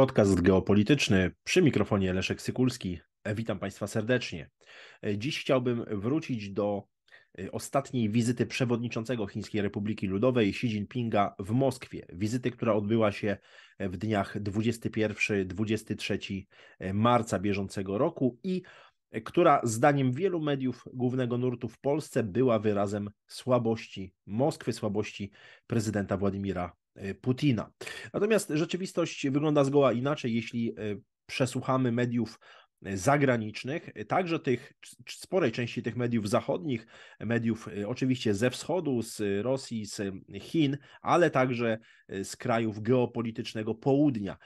Podcast geopolityczny przy mikrofonie Leszek Sykulski. Witam Państwa serdecznie. Dziś chciałbym wrócić do y, ostatniej wizyty przewodniczącego Chińskiej Republiki Ludowej Xi Jinpinga w Moskwie. Wizyty, która odbyła się e, w dniach 21-23 e, marca bieżącego roku i e, która zdaniem wielu mediów głównego nurtu w Polsce była wyrazem słabości Moskwy, słabości prezydenta Władimira Y, Putina. Natomiast rzeczywistość wygląda zgoła inaczej, jeśli y, przesłuchamy mediów y, zagranicznych, także tych sporej części tych mediów zachodnich, mediów oczywiście ze wschodu, z Rosji, z Chin, ale także z krajów geopolitycznego południa.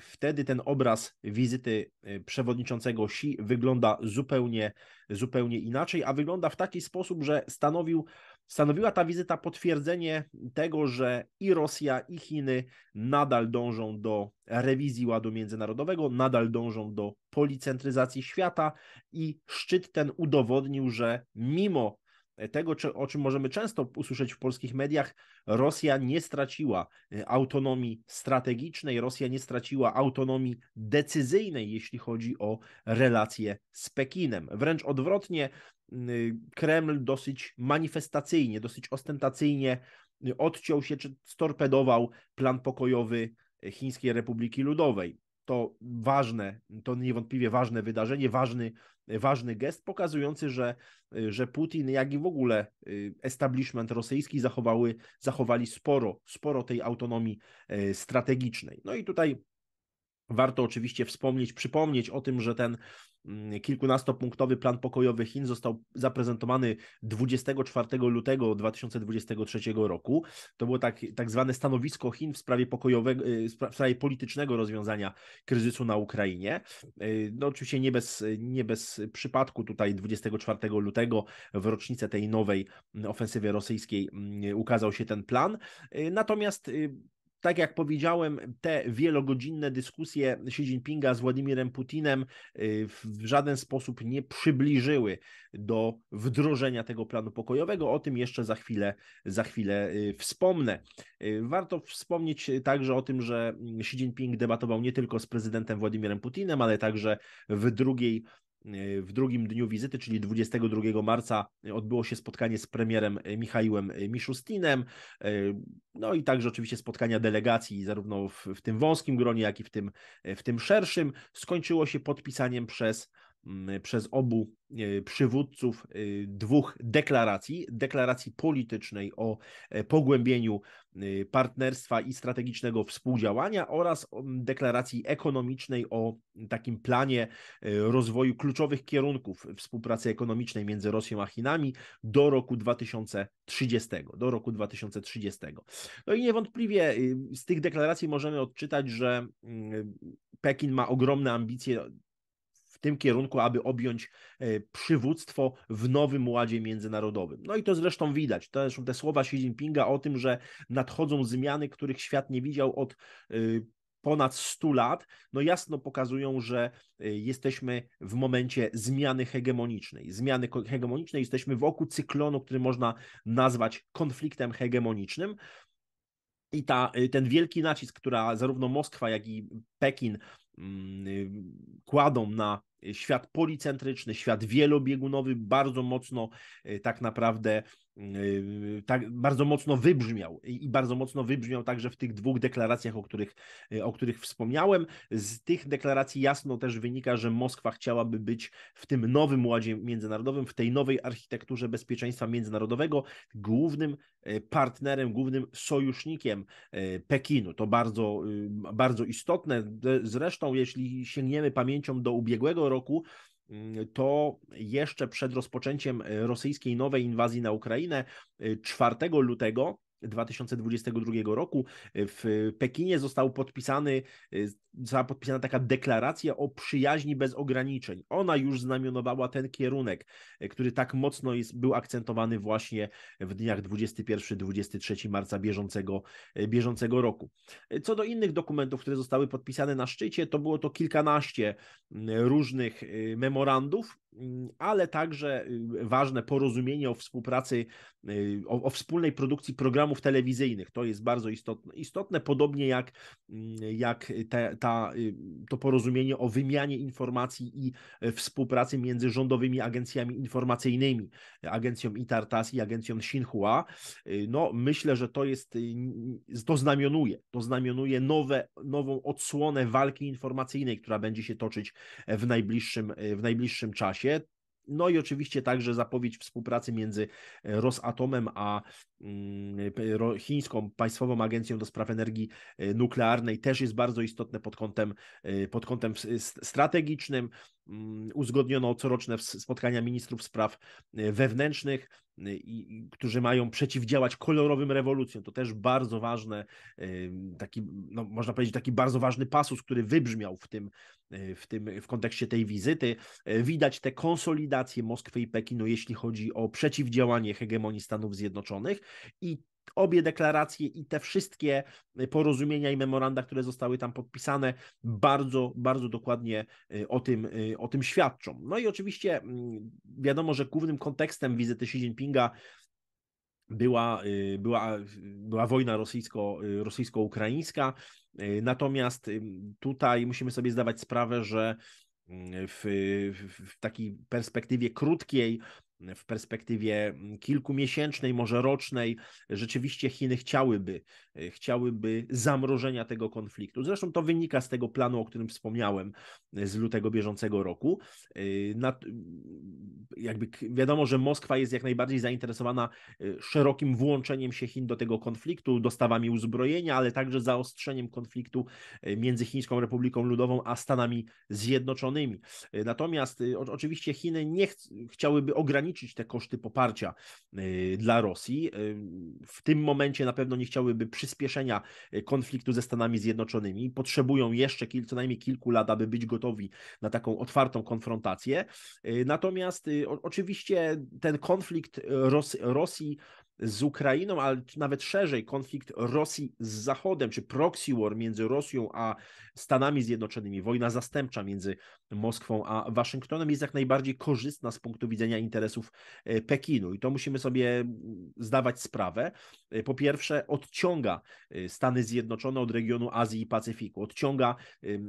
Wtedy ten obraz wizyty przewodniczącego Xi wygląda zupełnie, zupełnie inaczej, a wygląda w taki sposób, że stanowił Stanowiła ta wizyta potwierdzenie tego, że i Rosja, i Chiny nadal dążą do rewizji ładu międzynarodowego, nadal dążą do policentryzacji świata i szczyt ten udowodnił, że mimo E, tego, o czym możemy często usłyszeć w polskich mediach, Rosja nie straciła e, autonomii strategicznej, Rosja nie straciła autonomii decyzyjnej, jeśli chodzi o relacje z Pekinem. Wręcz odwrotnie, y, Kreml dosyć manifestacyjnie, dosyć ostentacyjnie y, odciął się czy storpedował plan pokojowy e, Chińskiej Republiki Ludowej to ważne, to niewątpliwie ważne wydarzenie, ważny, ważny gest pokazujący, że, że Putin, jak i w ogóle y, establishment rosyjski zachowały, zachowali sporo, sporo tej autonomii y, strategicznej. No i tutaj Warto oczywiście wspomnieć, przypomnieć o tym, że ten mm, kilkunastopunktowy plan pokojowy Chin został zaprezentowany 24 lutego 2023 roku. To było tak, tak zwane stanowisko Chin w sprawie, pokojowego, y, w sprawie politycznego rozwiązania kryzysu na Ukrainie. Y, no, oczywiście nie bez, nie bez przypadku tutaj 24 lutego w rocznicę tej nowej mm, ofensywy rosyjskiej mm, ukazał się ten plan. Y, natomiast tak jak powiedziałem, te wielogodzinne dyskusje Xi Jinpinga z Władimirem Putinem y, w żaden sposób nie przybliżyły do wdrożenia tego planu pokojowego. O tym jeszcze za chwilę, za chwilę y, wspomnę. Y, warto wspomnieć także o tym, że Xi Jinping debatował nie tylko z prezydentem Władimirem Putinem, ale także w drugiej E, w drugim dniu wizyty, czyli 22 marca, e, odbyło się spotkanie z premierem e, Michałem Miszustinem, no i także oczywiście spotkania delegacji, zarówno w, w tym wąskim gronie, jak i w tym, w tym szerszym. Skończyło się podpisaniem przez przez obu e, przywódców e, dwóch deklaracji: deklaracji politycznej o e, pogłębieniu partnerstwa i strategicznego współdziałania oraz deklaracji ekonomicznej o takim planie rozwoju kluczowych kierunków współpracy ekonomicznej między Rosją a Chinami do roku 2030. Do roku 2030. No i niewątpliwie z tych deklaracji możemy odczytać, że Pekin ma ogromne ambicje tym kierunku, aby objąć e, przywództwo w nowym ładzie międzynarodowym. No i to zresztą widać. To zresztą te słowa Xi Jinpinga o tym, że nadchodzą zmiany, których świat nie widział od e, ponad 100 lat, no jasno pokazują, że e, jesteśmy w momencie zmiany hegemonicznej. Zmiany hegemonicznej, jesteśmy wokół cyklonu, który można nazwać konfliktem hegemonicznym. I ta, ten wielki nacisk, która zarówno Moskwa, jak i Pekin Mm, y, kładą na świat policentryczny, świat wielobiegunowy, bardzo mocno y, tak naprawdę Yy, tak bardzo mocno wybrzmiał i bardzo mocno wybrzmiał także w tych dwóch deklaracjach, o których, yy, o których wspomniałem. Z tych deklaracji jasno też wynika, że Moskwa chciałaby być w tym nowym ładzie międzynarodowym, w tej nowej architekturze bezpieczeństwa międzynarodowego głównym yy, partnerem, głównym sojusznikiem Pekinu. To bardzo, bardzo istotne. Zresztą, jeśli sięgniemy pamięcią do ubiegłego roku, Mm, to jeszcze przed rozpoczęciem e, rosyjskiej nowej inwazji na Ukrainę 4 e, lutego 2022 roku e, w Pekinie został podpisany, e, została podpisana taka deklaracja o przyjaźni bez ograniczeń. Ona już znamionowała ten kierunek, e, który tak mocno jest, był akcentowany właśnie w dniach 21-23 marca bieżącego, bieżącego roku. Co do innych dokumentów, które zostały podpisane na szczycie, to było to kilkanaście różnych memorandów, Mm, ale także y, ważne porozumienie o współpracy, y, o, o, wspólnej produkcji programów telewizyjnych. To jest bardzo istotne, istotne podobnie jak, mm, jak te, ta, y, to porozumienie o wymianie informacji i e, współpracy między rządowymi agencjami informacyjnymi, agencją ITARTAS i agencją Xinhua. No, myślę, że to jest, to znamionuje, to znamionuje nowe, nową odsłonę walki informacyjnej, która będzie się toczyć w najbliższym, w najbliższym czasie czasie. No i oczywiście także zapowiedź współpracy między e, Rosatomem a Mm, chińską państwową agencją do spraw energii e, nuklearnej też jest bardzo istotne pod kątem, e, pod kątem strategicznym. Mm, uzgodniono coroczne spotkania ministrów spraw e, wewnętrznych, którzy mają przeciwdziałać kolorowym rewolucjom. To też bardzo ważne, taki, no, można powiedzieć, taki bardzo ważny pasus, który wybrzmiał w tym, w tym w kontekście tej wizyty. Widać tę konsolidację Moskwy i Pekinu, jeśli chodzi o przeciwdziałanie hegemonii Stanów Zjednoczonych. I obie deklaracje i te wszystkie y, porozumienia i memoranda, które zostały tam podpisane, bardzo, bardzo dokładnie y, o tym, y, o tym świadczą. No i oczywiście mm, wiadomo, że głównym kontekstem wizyty Xi Jinpinga była, była, była wojna rosyjsko, rosyjsko-ukraińska, natomiast tutaj musimy sobie zdawać sprawę, że mm, w, w, takiej perspektywie krótkiej w perspektywie mm, kilkumiesięcznej, może rocznej, rzeczywiście Chiny chciałyby, e, chciałyby zamrożenia tego konfliktu. Zresztą to wynika z tego planu, o którym wspomniałem e, z lutego bieżącego roku. E, jakby wiadomo, że Moskwa jest jak najbardziej zainteresowana szerokim włączeniem się Chin do tego konfliktu, dostawami uzbrojenia, ale także zaostrzeniem konfliktu między Chińską Republiką Ludową a Stanami Zjednoczonymi. Natomiast oczywiście Chiny nie ch chciałyby ograniczyć ograniczyć te koszty poparcia y, dla Rosji. Y, w tym momencie na pewno nie chciałyby przyspieszenia y, konfliktu ze Stanami Zjednoczonymi. Potrzebują jeszcze kil, co najmniej kilku lat, aby być gotowi na taką otwartą konfrontację. Natomiast oczywiście ten konflikt Ros Rosji z Ukrainą, ale nawet szerzej konflikt Rosji z Zachodem, czy proxy war między Rosją a Stanami Zjednoczonymi, wojna zastępcza między Moskwą a Waszyngtonem jest jak najbardziej korzystna z punktu widzenia interesów e, Pekinu. I to musimy sobie zdawać sprawę. E, po pierwsze, odciąga e, Stany Zjednoczone od regionu Azji i Pacyfiku, odciąga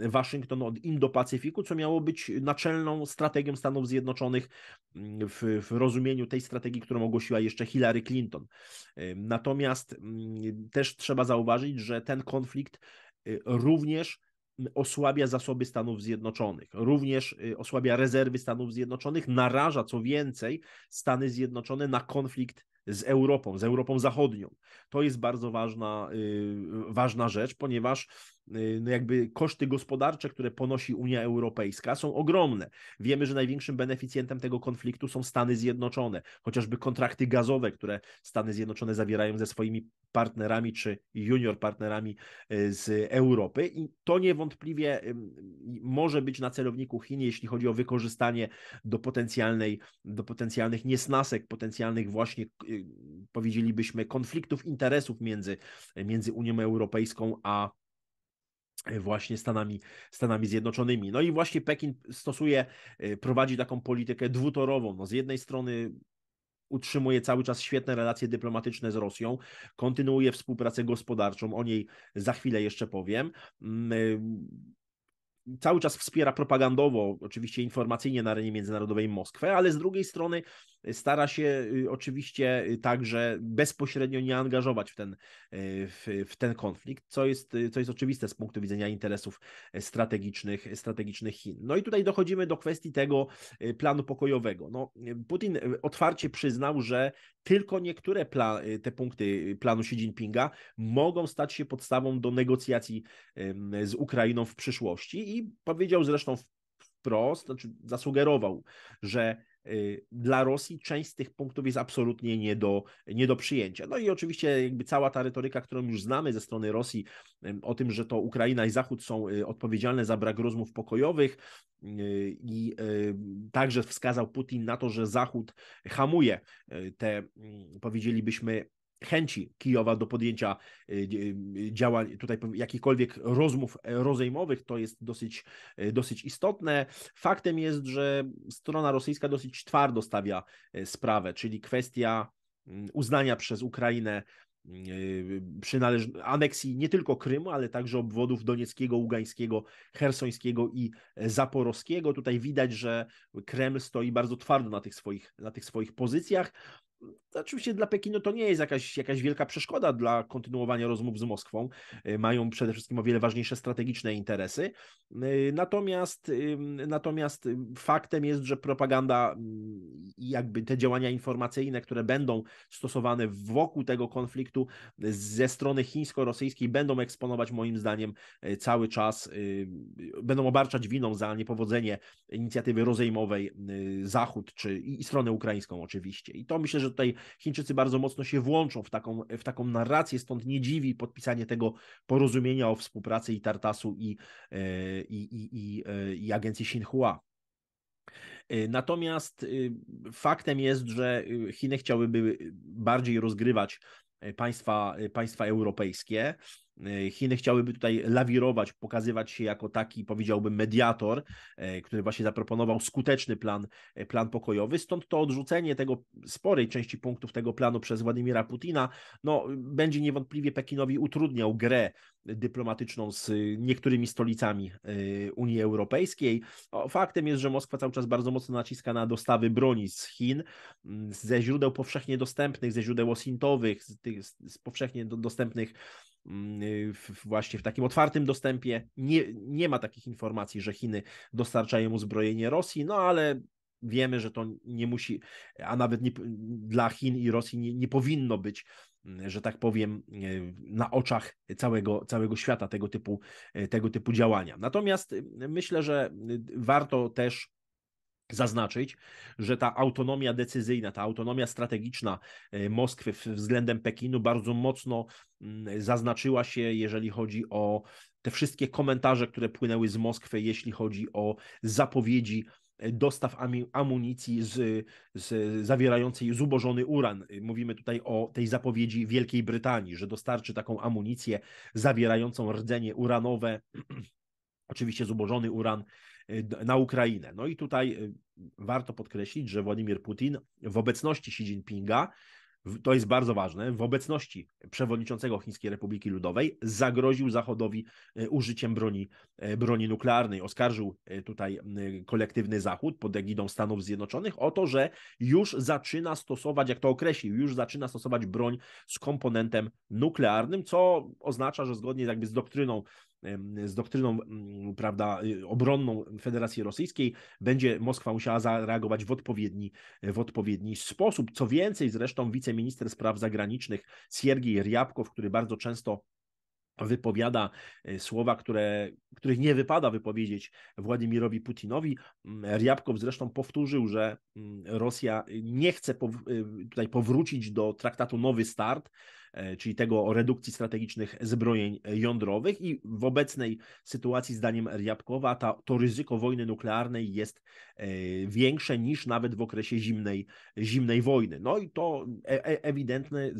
Waszyngton od Indo-Pacyfiku, co miało być naczelną strategią Stanów Zjednoczonych w, w rozumieniu tej strategii, którą ogłosiła jeszcze Hillary Clinton. Waszyngton. Natomiast mm, też trzeba zauważyć, że ten konflikt y, również osłabia zasoby Stanów Zjednoczonych, również y, osłabia rezerwy Stanów Zjednoczonych, naraża co więcej Stany Zjednoczone na konflikt z Europą, z Europą Zachodnią. To jest bardzo ważna, y, ważna rzecz, ponieważ Y, no jakby koszty gospodarcze, które ponosi Unia Europejska, są ogromne. Wiemy, że największym beneficjentem tego konfliktu są Stany Zjednoczone, chociażby kontrakty gazowe, które Stany Zjednoczone zawierają ze swoimi partnerami czy junior partnerami y, z Europy. I to niewątpliwie y, może być na celowniku Chin, jeśli chodzi o wykorzystanie do, potencjalnej, do potencjalnych niesnasek, potencjalnych właśnie, powiedzielibyśmy, konfliktów interesów między, między Unią Europejską a E, właśnie Stanami, Stanami Zjednoczonymi. No i właśnie Pekin stosuje, e, prowadzi taką politykę dwutorową. No z jednej strony utrzymuje cały czas świetne relacje dyplomatyczne z Rosją, kontynuuje współpracę gospodarczą, o niej za chwilę jeszcze powiem. Mm, e, cały czas wspiera propagandowo, oczywiście informacyjnie na arenie międzynarodowej Moskwę, ale z drugiej strony stara się y, oczywiście y, także bezpośrednio nie angażować w ten, y, w, w, ten konflikt, co jest, co jest oczywiste z punktu widzenia interesów e, strategicznych, e, strategicznych Chin. No i tutaj dochodzimy do kwestii tego planu pokojowego. No, Putin otwarcie przyznał, że tylko niektóre te punkty planu Xi Jinpinga mogą stać się podstawą do negocjacji z Ukrainą w przyszłości i powiedział zresztą wprost, znaczy zasugerował, że Y, dla Rosji część z tych punktów jest absolutnie nie do, nie do przyjęcia. No i oczywiście jakby cała ta retoryka, którą już znamy ze strony Rosji o tym, że to Ukraina i Zachód są y, odpowiedzialne za brak rozmów pokojowych y, i także wskazał Putin na to, że Zachód hamuje te, mm, powiedzielibyśmy, chęci Kijowa do podjęcia y, y, działań, tutaj jakichkolwiek rozmów e, rozejmowych, to jest dosyć, e, dosyć istotne. Faktem jest, że strona rosyjska dosyć twardo stawia e, sprawę, czyli kwestia mm, uznania przez Ukrainę y, przynależ- aneksji nie tylko Krymu, ale także obwodów Donieckiego, Ługańskiego, Hersońskiego i Zaporowskiego. Tutaj widać, że Kreml stoi bardzo twardo na tych swoich, na tych swoich pozycjach oczywiście dla Pekinu to nie jest jakaś, jakaś wielka przeszkoda dla kontynuowania rozmów z Moskwą. Y, mają przede wszystkim o wiele ważniejsze strategiczne interesy. Y, natomiast, natomiast faktem jest, że propaganda, y, jakby te działania informacyjne, które będą stosowane wokół tego konfliktu ze strony chińsko-rosyjskiej, będą eksponować moim zdaniem cały czas, będą obarczać winą za niepowodzenie inicjatywy rozejmowej Zachód czy i stronę ukraińską oczywiście. I to myślę, że tutaj Chińczycy bardzo mocno się włączą w taką, w taką narrację, stąd nie dziwi podpisanie tego porozumienia o współpracy i Tartasu i, e, i, i, i, e, i agencji Xinhua. E, natomiast faktem jest, że Chiny chciałyby bardziej rozgrywać państwa, państwa europejskie. E, Chiny chciałyby tutaj lawirować, pokazywać się jako taki, powiedziałbym, mediator, e, który właśnie zaproponował skuteczny plan, e, plan pokojowy. Stąd to odrzucenie tego sporej części punktów tego planu przez Władimira Putina no, będzie niewątpliwie Pekinowi utrudniał grę dyplomatyczną z niektórymi stolicami Unii Europejskiej. Faktem jest, że Moskwa cały czas bardzo mocno naciska na dostawy broni z Chin, ze źródeł powszechnie dostępnych, ze źródeł osintowych, z, tych, z powszechnie dostępnych Mm, y, właśnie w takim otwartym dostępie. Nie, nie ma takich informacji, że Chiny dostarczają uzbrojenie Rosji, no ale wiemy, że to nie musi, a nawet nie, dla Chin i Rosji nie, nie powinno być mm, że tak powiem, y, na oczach całego, całego świata tego typu, y, tego typu działania. Natomiast myślę, że warto też zaznaczyć, że ta autonomia decyzyjna, ta autonomia strategiczna e, Moskwy względem Pekinu bardzo mocno mm, zaznaczyła się, jeżeli chodzi o te wszystkie komentarze, które płynęły z Moskwy, jeśli chodzi o zapowiedzi e, dostaw amunicji z, z, zawierającej zubożony uran. E, mówimy tutaj o tej zapowiedzi Wielkiej Brytanii, że dostarczy taką amunicję zawierającą rdzenie uranowe oczywiście zubożony uran Y, na Ukrainę. No i tutaj y, warto podkreślić, że Władimir Putin w obecności Xi Jinpinga to jest bardzo ważne, w obecności przewodniczącego Chińskiej Republiki Ludowej zagroził Zachodowi y, użyciem broni, broni nuklearnej. Oskarżył tutaj kolektywny Zachód pod egidą Stanów Zjednoczonych o to, że już zaczyna stosować, jak to określił, już zaczyna stosować broń z komponentem nuklearnym, co oznacza, że zgodnie jakby z doktryną z doktryną mm, prawda, y, obronną Federacji Rosyjskiej, będzie Moskwa musiała zareagować w odpowiedni, w odpowiedni sposób. Co więcej, zresztą wiceminister spraw zagranicznych Siergiej Ryabkow, który bardzo często wypowiada y, słowa, które, których nie wypada wypowiedzieć Władimirowi Putinowi. Mm, Ryabkow zresztą powtórzył, że mm, Rosja nie chce pow, y, tutaj powrócić do traktatu Nowy Start, E, czyli tego o redukcji strategicznych zbrojeń jądrowych i w obecnej sytuacji zdaniem Jabłkowa ta, to ryzyko wojny nuklearnej jest e, większe niż nawet w okresie zimnej, zimnej wojny. No i to e, ewidentne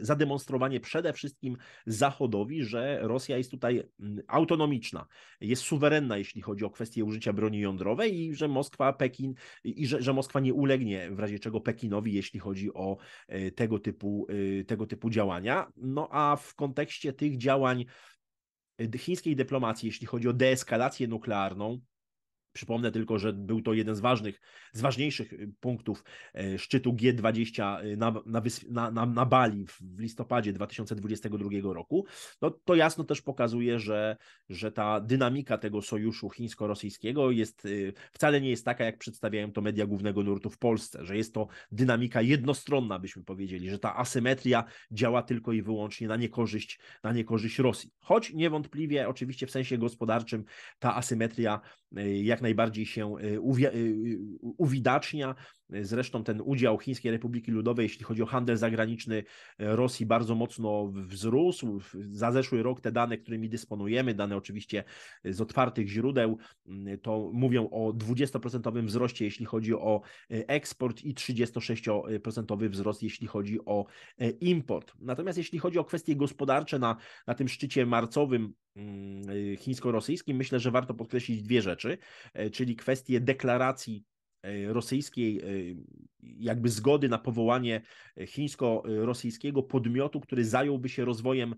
zademonstrowanie przede wszystkim Zachodowi, że Rosja jest tutaj autonomiczna, jest suwerenna, jeśli chodzi o kwestię użycia broni jądrowej i że Moskwa, Pekin i że, że Moskwa nie ulegnie w razie czego Pekinowi, jeśli chodzi o tego typu, tego typu działania działania. No a w kontekście tych działań y, chińskiej dyplomacji, jeśli chodzi o deeskalację nuklearną, Przypomnę tylko, że był to jeden z ważnych, z ważniejszych punktów szczytu G20 na, na, na, na, na Bali w listopadzie 2022 roku. No, to jasno też pokazuje, że, że ta dynamika tego sojuszu chińsko-rosyjskiego jest, wcale nie jest taka, jak przedstawiają to media głównego nurtu w Polsce, że jest to dynamika jednostronna, byśmy powiedzieli, że ta asymetria działa tylko i wyłącznie na niekorzyść, na niekorzyść Rosji. Choć niewątpliwie, oczywiście w sensie gospodarczym, ta asymetria, jak jak najbardziej się y, y, y, uwidacznia, Zresztą ten udział Chińskiej Republiki Ludowej, jeśli chodzi o handel zagraniczny e, Rosji, bardzo mocno wzrósł. Za zeszły rok te dane, którymi dysponujemy, dane oczywiście e, z otwartych źródeł, to mówią o 20% wzroście, jeśli chodzi o e, eksport i 36% wzrost, jeśli chodzi o import. Natomiast jeśli chodzi o kwestie gospodarcze na, na tym szczycie marcowym, chińsko-rosyjskim, myślę, że warto podkreślić dwie rzeczy, czyli kwestie deklaracji E, rosyjskiej e, jakby zgody na powołanie e, chińsko-rosyjskiego podmiotu, który zająłby się rozwojem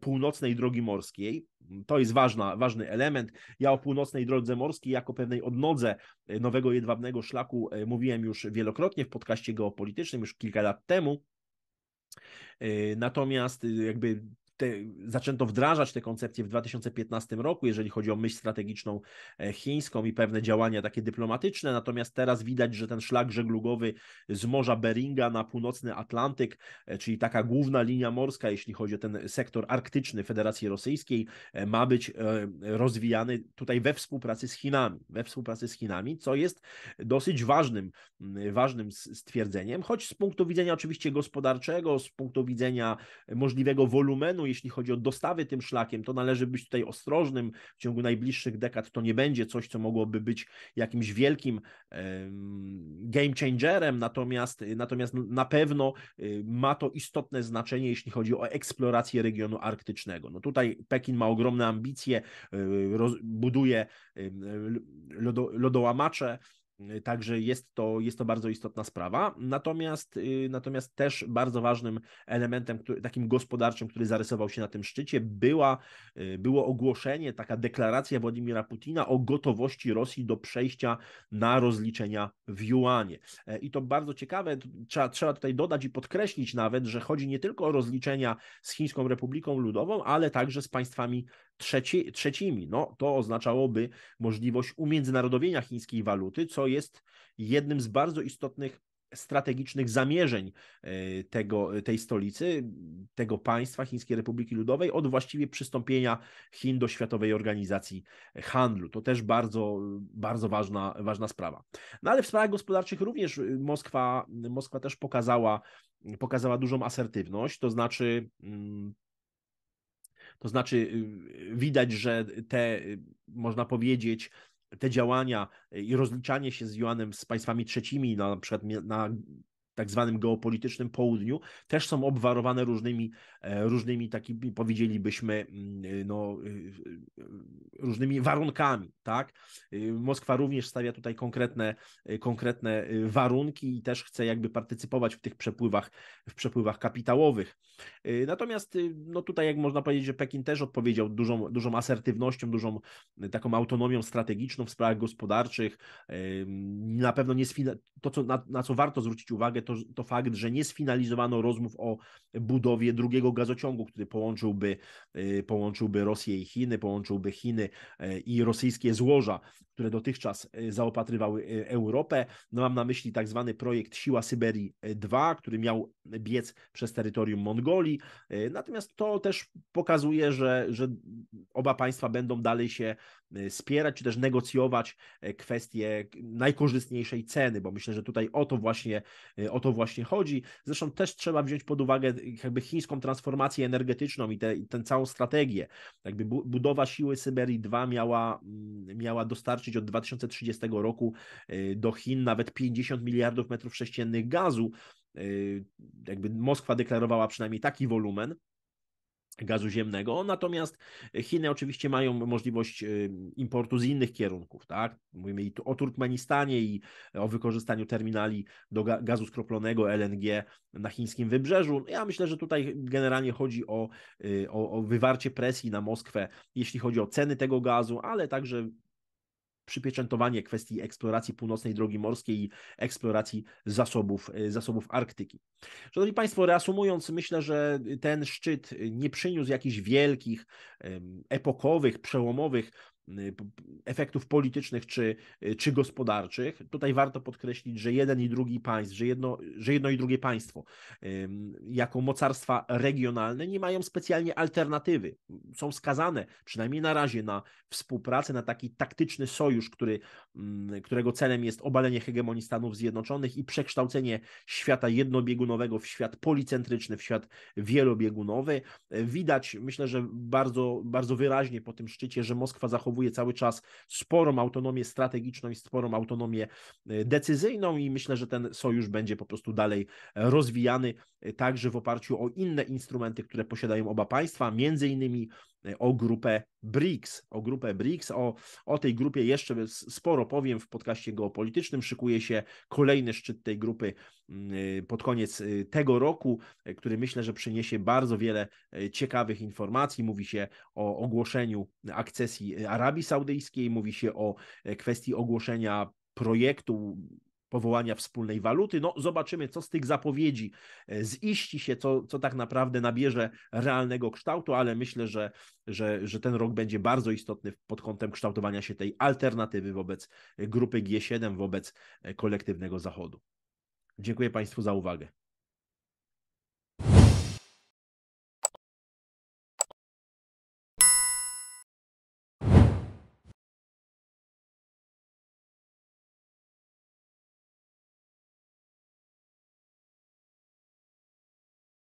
północnej drogi morskiej. To jest ważna, ważny element. Ja o północnej drodze morskiej jako pewnej odnodze nowego jedwabnego szlaku mówiłem już wielokrotnie w podcaście geopolitycznym już kilka lat temu. Natomiast jakby te, zaczęto wdrażać te koncepcje w 2015 roku, jeżeli chodzi o myśl strategiczną e, chińską i pewne działania takie dyplomatyczne. Natomiast teraz widać, że ten szlak żeglugowy z Morza Beringa na północny Atlantyk, e, czyli taka główna linia morska, jeśli chodzi o ten sektor arktyczny Federacji Rosyjskiej, e, ma być rozwijany tutaj we współpracy z Chinami, we współpracy z Chinami, co jest dosyć ważnym, ważnym stwierdzeniem, choć z punktu widzenia oczywiście gospodarczego, z punktu widzenia możliwego wolumenu jeśli chodzi o dostawy tym szlakiem, to należy być tutaj ostrożnym. W ciągu najbliższych dekad to nie będzie coś, co mogłoby być jakimś wielkim game changerem, natomiast, natomiast na pewno y, ma to istotne znaczenie, jeśli chodzi o eksplorację regionu arktycznego. No tutaj Pekin ma ogromne ambicje, y, buduje lodo, lodołamacze, Y, także jest to, jest to bardzo istotna sprawa. Natomiast, y, natomiast też bardzo ważnym elementem, który, takim gospodarczym, który zarysował się na tym szczycie, była, y, było ogłoszenie, taka deklaracja Władimira Putina o gotowości Rosji do przejścia na rozliczenia w juanie. E, I to bardzo ciekawe, trzeba, trzeba tutaj dodać i podkreślić nawet, że chodzi nie tylko o rozliczenia z Chińską Republiką Ludową, ale także z państwami trzeci, trzecimi. No, to oznaczałoby możliwość umiędzynarodowienia chińskiej waluty, co jest jednym z bardzo istotnych strategicznych zamierzeń e, tego, tej stolicy, tego państwa Chińskiej Republiki Ludowej od właściwie przystąpienia Chin do Światowej Organizacji Handlu. To też bardzo, bardzo ważna, ważna sprawa. No ale w sprawach gospodarczych również Moskwa, Moskwa też pokazała, pokazała dużą asertywność, to znaczy mm, to znaczy, y, widać, że te, y, można powiedzieć, te działania y, i rozliczanie się z Juanem, z państwami trzecimi, na przykład na tak zwanym geopolitycznym południu, też są obwarowane różnymi, e, różnymi takimi, powiedzielibyśmy, mm, e, no, e, różnymi warunkami, tak? Moskwa również stawia tutaj konkretne, konkretne warunki i też chce jakby partycypować w tych przepływach, w przepływach kapitałowych. Natomiast, no tutaj jak można powiedzieć, że Pekin też odpowiedział dużą, dużą asertywnością, dużą taką autonomią strategiczną w sprawach gospodarczych. Na pewno nie to, co, na, na co warto zwrócić uwagę, to to, to fakt, że nie sfinalizowano rozmów o budowie drugiego gazociągu, który połączyłby, y, połączyłby Rosję i Chiny, połączyłby Chiny y, i rosyjskie złoża które dotychczas e, zaopatrywały e, Europę. No mam na myśli tak zwany projekt Siła Syberii 2, e, który miał biec przez terytorium Mongolii. Natomiast to też pokazuje, że, że oba państwa będą dalej się spierać, czy też negocjować kwestie najkorzystniejszej ceny, bo myślę, że tutaj o to właśnie, o to właśnie chodzi. Zresztą też trzeba wziąć pod uwagę jakby chińską transformację energetyczną i, tę całą strategię. Jakby budowa siły Syberii 2 miała, mm, miała dostarczyć dostarczyć od 2030 roku e, do Chin nawet 50 miliardów metrów sześciennych gazu. E, jakby Moskwa deklarowała przynajmniej taki wolumen gazu ziemnego. Natomiast Chiny oczywiście mają możliwość e, importu z innych kierunków, tak? Mówimy i tu o Turkmenistanie i o wykorzystaniu terminali do gazu skroplonego LNG na chińskim wybrzeżu. No, ja myślę, że tutaj generalnie chodzi o, o, o wywarcie presji na Moskwę, jeśli chodzi o ceny tego gazu, ale także przypieczętowanie kwestii eksploracji północnej drogi morskiej i eksploracji zasobów, y, zasobów Arktyki. Szanowni Państwo, reasumując, myślę, że ten szczyt y, nie przyniósł jakichś wielkich, epokowych, przełomowych Y, efektów politycznych czy, y, czy gospodarczych. Tutaj warto podkreślić, że jeden i drugi państw, że jedno, że jedno i drugie państwo jako mocarstwa regionalne nie mają specjalnie alternatywy. Są skazane przynajmniej na razie na współpracę, na taki taktyczny sojusz, który, mm, którego celem jest obalenie hegemonii Stanów Zjednoczonych i przekształcenie świata jednobiegunowego w świat policentryczny, w świat wielobiegunowy. Widać, myślę, że bardzo, bardzo wyraźnie po tym szczycie, że Moskwa zachowuje zachowuje cały czas sporą autonomię strategiczną i sporą autonomię e, decyzyjną i myślę, że ten sojusz będzie po prostu dalej rozwijany e, także w oparciu o inne instrumenty, które posiadają oba państwa, między innymi E, o grupę BRICS. O grupę BRICS, o, o tej grupie jeszcze sporo powiem w podcaście geopolitycznym. Szykuje się kolejny szczyt tej grupy mm, e, pod koniec e, tego roku, który myślę, że przyniesie bardzo wiele ciekawych informacji. Mówi się o ogłoszeniu akcesji Arabii Saudyjskiej, mówi się o kwestii ogłoszenia projektu powołania wspólnej waluty. No, zobaczymy, co z tych zapowiedzi e, ziści się, co, co tak naprawdę nabierze realnego kształtu, ale myślę, że, że, że ten rok będzie bardzo istotny pod kątem kształtowania się tej alternatywy wobec e, grupy G7, wobec e, kolektywnego Zachodu. Dziękuję Państwu za uwagę.